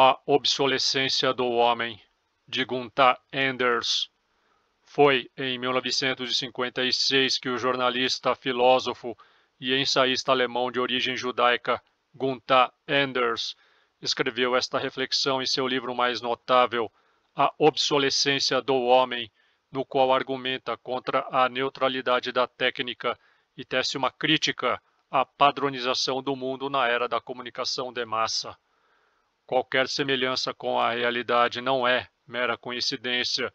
A Obsolescência do Homem, de Gunther Anders. Foi em 1956 que o jornalista, filósofo e ensaísta alemão de origem judaica Gunther Anders escreveu esta reflexão em seu livro mais notável, A Obsolescência do Homem, no qual argumenta contra a neutralidade da técnica e tece uma crítica à padronização do mundo na era da comunicação de massa. Qualquer semelhança com a realidade não é mera coincidência,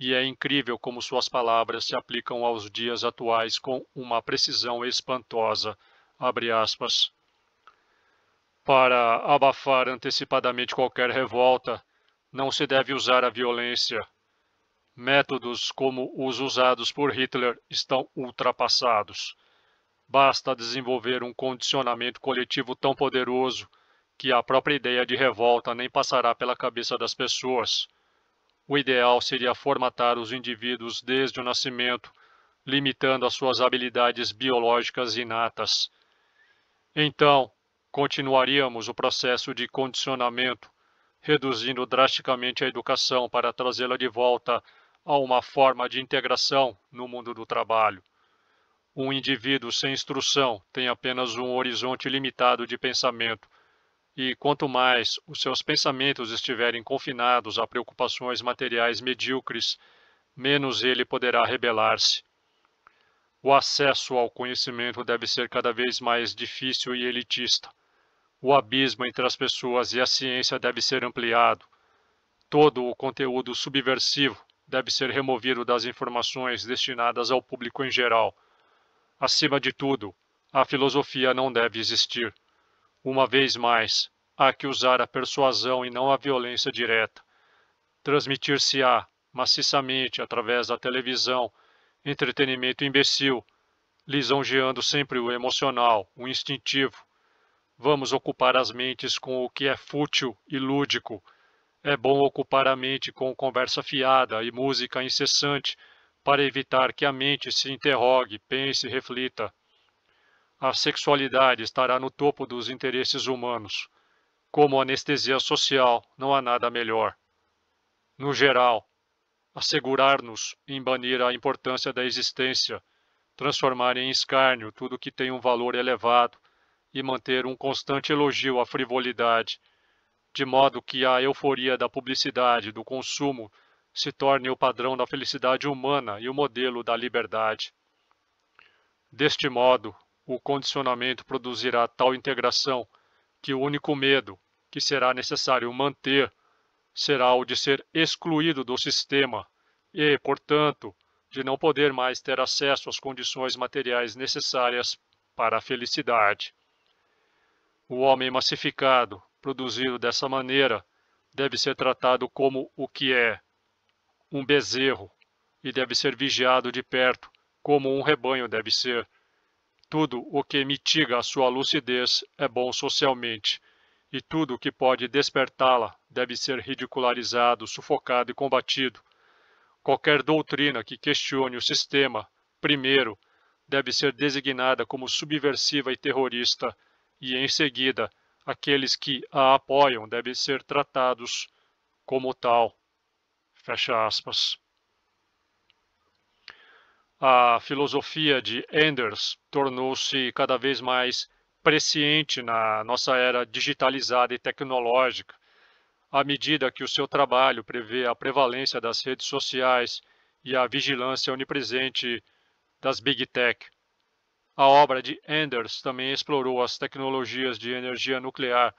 e é incrível como suas palavras se aplicam aos dias atuais com uma precisão espantosa. Para abafar antecipadamente qualquer revolta, não se deve usar a violência. Métodos como os usados por Hitler estão ultrapassados. Basta desenvolver um condicionamento coletivo tão poderoso que a própria ideia de revolta nem passará pela cabeça das pessoas. O ideal seria formatar os indivíduos desde o nascimento, limitando as suas habilidades biológicas inatas. Então, continuaríamos o processo de condicionamento, reduzindo drasticamente a educação para trazê-la de volta a uma forma de integração no mundo do trabalho. Um indivíduo sem instrução tem apenas um horizonte limitado de pensamento e quanto mais os seus pensamentos estiverem confinados a preocupações materiais medíocres, menos ele poderá rebelar-se. O acesso ao conhecimento deve ser cada vez mais difícil e elitista. O abismo entre as pessoas e a ciência deve ser ampliado. Todo o conteúdo subversivo deve ser removido das informações destinadas ao público em geral. Acima de tudo, a filosofia não deve existir. Uma vez mais, há que usar a persuasão e não a violência direta. Transmitir-se-á maciçamente através da televisão entretenimento imbecil, lisonjeando sempre o emocional, o instintivo. Vamos ocupar as mentes com o que é fútil e lúdico. É bom ocupar a mente com conversa fiada e música incessante para evitar que a mente se interrogue, pense e reflita a sexualidade estará no topo dos interesses humanos. Como anestesia social, não há nada melhor. No geral, assegurar-nos em banir a importância da existência, transformar em escárnio tudo que tem um valor elevado e manter um constante elogio à frivolidade, de modo que a euforia da publicidade, do consumo, se torne o padrão da felicidade humana e o modelo da liberdade. Deste modo, o condicionamento produzirá tal integração que o único medo que será necessário manter será o de ser excluído do sistema e, portanto, de não poder mais ter acesso às condições materiais necessárias para a felicidade. O homem massificado, produzido dessa maneira, deve ser tratado como o que é, um bezerro, e deve ser vigiado de perto, como um rebanho deve ser tudo o que mitiga a sua lucidez é bom socialmente, e tudo o que pode despertá-la deve ser ridicularizado, sufocado e combatido. Qualquer doutrina que questione o sistema, primeiro, deve ser designada como subversiva e terrorista, e em seguida, aqueles que a apoiam devem ser tratados como tal. Fecha aspas a filosofia de Anders tornou-se cada vez mais presciente na nossa era digitalizada e tecnológica, à medida que o seu trabalho prevê a prevalência das redes sociais e a vigilância onipresente das Big Tech. A obra de Anders também explorou as tecnologias de energia nuclear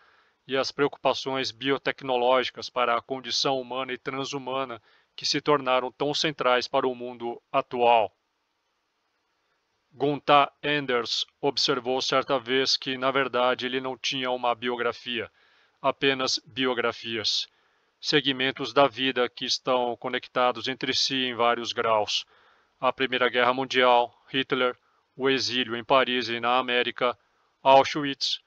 e as preocupações biotecnológicas para a condição humana e transhumana que se tornaram tão centrais para o mundo atual. Gunther Anders observou certa vez que, na verdade, ele não tinha uma biografia, apenas biografias, segmentos da vida que estão conectados entre si em vários graus. A Primeira Guerra Mundial, Hitler, o exílio em Paris e na América, Auschwitz,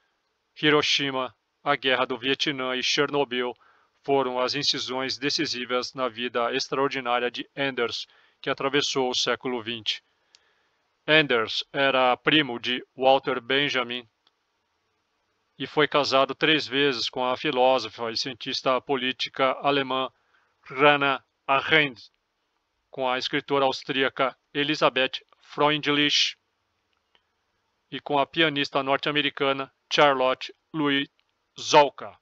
Hiroshima, a Guerra do Vietnã e Chernobyl foram as incisões decisivas na vida extraordinária de Anders, que atravessou o século XX. Anders era primo de Walter Benjamin e foi casado três vezes com a filósofa e cientista política alemã Rana Arendt, com a escritora austríaca Elisabeth Freundlich e com a pianista norte-americana Charlotte Louis Zolka.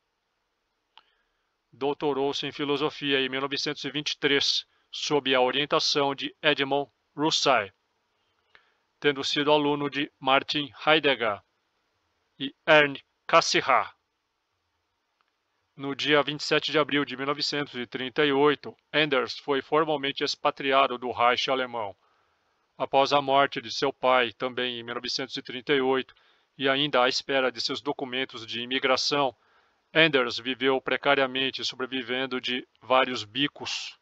Doutorou-se em filosofia em 1923 sob a orientação de Edmond Roussel tendo sido aluno de Martin Heidegger e Ernst Cassirer. No dia 27 de abril de 1938, Anders foi formalmente expatriado do Reich alemão. Após a morte de seu pai, também em 1938, e ainda à espera de seus documentos de imigração, Anders viveu precariamente, sobrevivendo de vários bicos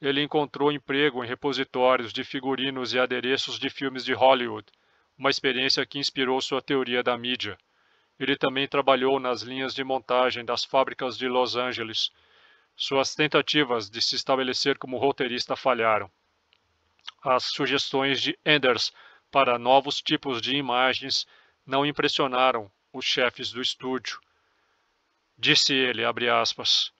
ele encontrou emprego em repositórios de figurinos e adereços de filmes de Hollywood, uma experiência que inspirou sua teoria da mídia. Ele também trabalhou nas linhas de montagem das fábricas de Los Angeles. Suas tentativas de se estabelecer como roteirista falharam. As sugestões de Enders para novos tipos de imagens não impressionaram os chefes do estúdio. Disse ele, aspas,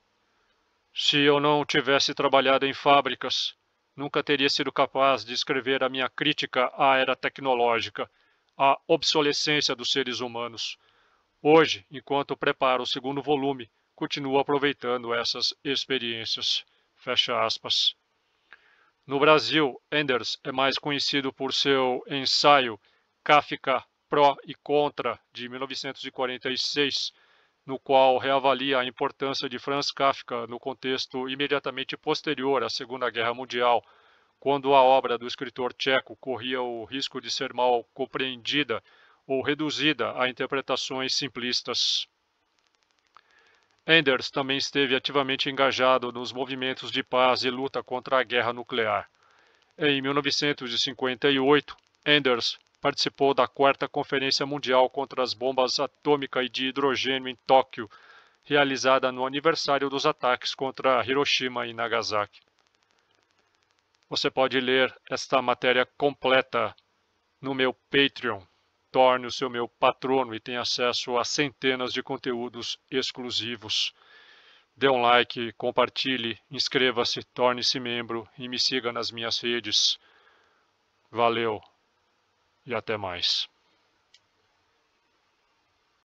se eu não tivesse trabalhado em fábricas, nunca teria sido capaz de escrever a minha crítica à era tecnológica, à obsolescência dos seres humanos. Hoje, enquanto preparo o segundo volume, continuo aproveitando essas experiências. Fecha aspas. No Brasil, Enders é mais conhecido por seu ensaio Kafka Pró e Contra, de 1946, no qual reavalia a importância de Franz Kafka no contexto imediatamente posterior à Segunda Guerra Mundial, quando a obra do escritor tcheco corria o risco de ser mal compreendida ou reduzida a interpretações simplistas. Enders também esteve ativamente engajado nos movimentos de paz e luta contra a guerra nuclear. Em 1958, Enders participou da quarta Conferência Mundial contra as Bombas Atômica e de Hidrogênio em Tóquio, realizada no aniversário dos ataques contra Hiroshima e Nagasaki. Você pode ler esta matéria completa no meu Patreon. Torne-se seu meu patrono e tenha acesso a centenas de conteúdos exclusivos. Dê um like, compartilhe, inscreva-se, torne-se membro e me siga nas minhas redes. Valeu! e até mais.